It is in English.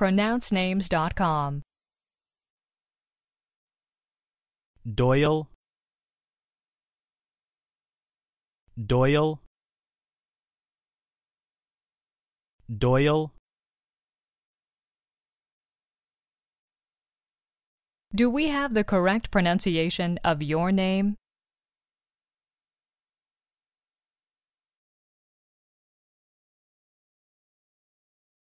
pronouncenames.com. Doyle Doyle Doyle Do we have the correct pronunciation of your name?